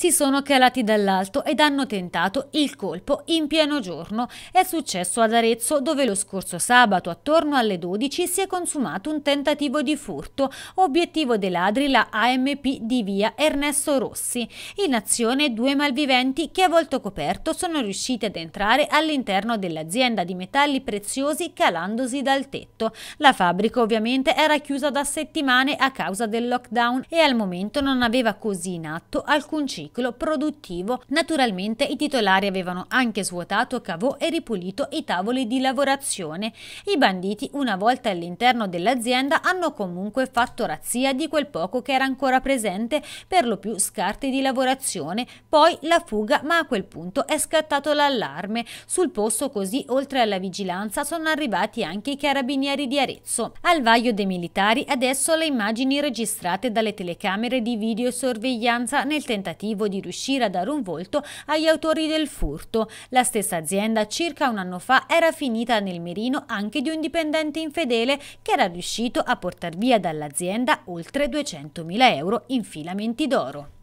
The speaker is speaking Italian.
si sono calati dall'alto ed hanno tentato il colpo in pieno giorno. È successo ad Arezzo dove lo scorso sabato attorno alle 12 si è consumato un tentativo di furto, obiettivo dei ladri la AMP di via Ernesto Rossi. In azione due malviventi che a volto coperto sono riusciti ad entrare all'interno dell'azienda di metalli preziosi calandosi dal tetto. La fabbrica ovviamente era chiusa da settimane a causa del lockdown e al momento non aveva così in atto alcun ciclo veicolo produttivo. Naturalmente i titolari avevano anche svuotato cavò e ripulito i tavoli di lavorazione. I banditi, una volta all'interno dell'azienda, hanno comunque fatto razzia di quel poco che era ancora presente, per lo più scarti di lavorazione, poi la fuga, ma a quel punto è scattato l'allarme. Sul posto così, oltre alla vigilanza, sono arrivati anche i carabinieri di Arezzo. Al vaglio dei militari adesso le immagini registrate dalle telecamere di videosorveglianza nel tentativo tentativo di riuscire a dare un volto agli autori del furto. La stessa azienda circa un anno fa era finita nel mirino anche di un dipendente infedele che era riuscito a portare via dall'azienda oltre 200.000 euro in filamenti d'oro.